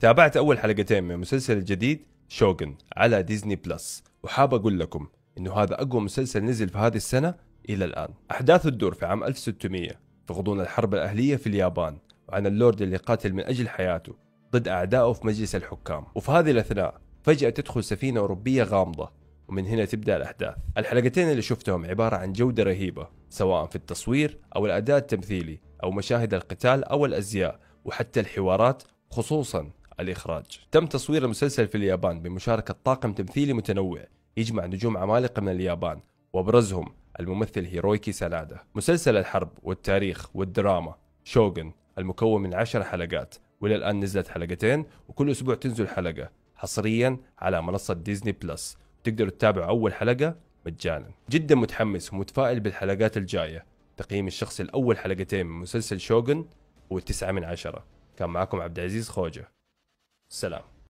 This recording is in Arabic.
تابعت أول حلقتين من المسلسل الجديد شوغن على ديزني بلس وحاب أقول لكم إنه هذا أقوى مسلسل نزل في هذه السنة إلى الآن أحداث الدور في عام 1600 في غضون الحرب الأهلية في اليابان وعن اللورد اللي قاتل من أجل حياته ضد أعدائه في مجلس الحكام وفي هذه الأثناء فجأة تدخل سفينة أوروبية غامضة ومن هنا تبدأ الأحداث الحلقتين اللي شفتهم عبارة عن جودة رهيبة سواء في التصوير أو الأداء التمثيلي أو مشاهد القتال أو الأزياء وحتى الحوارات خصوصا الإخراج تم تصوير المسلسل في اليابان بمشاركة طاقم تمثيلي متنوع يجمع نجوم عمالقة من اليابان وأبرزهم الممثل هيرويكي سنادة مسلسل الحرب والتاريخ والدراما شوغن المكون من عشر حلقات وإلى الآن نزلت حلقتين وكل أسبوع تنزل حلقة حصريا على منصة ديزني بلس تقدروا تتابعوا أول حلقة مجانا جدا متحمس ومتفائل بالحلقات الجاية تقييم الشخص الأول حلقتين من مسلسل شوغن هو 9 من 10 كان معكم عبد العزيز خوجه سلام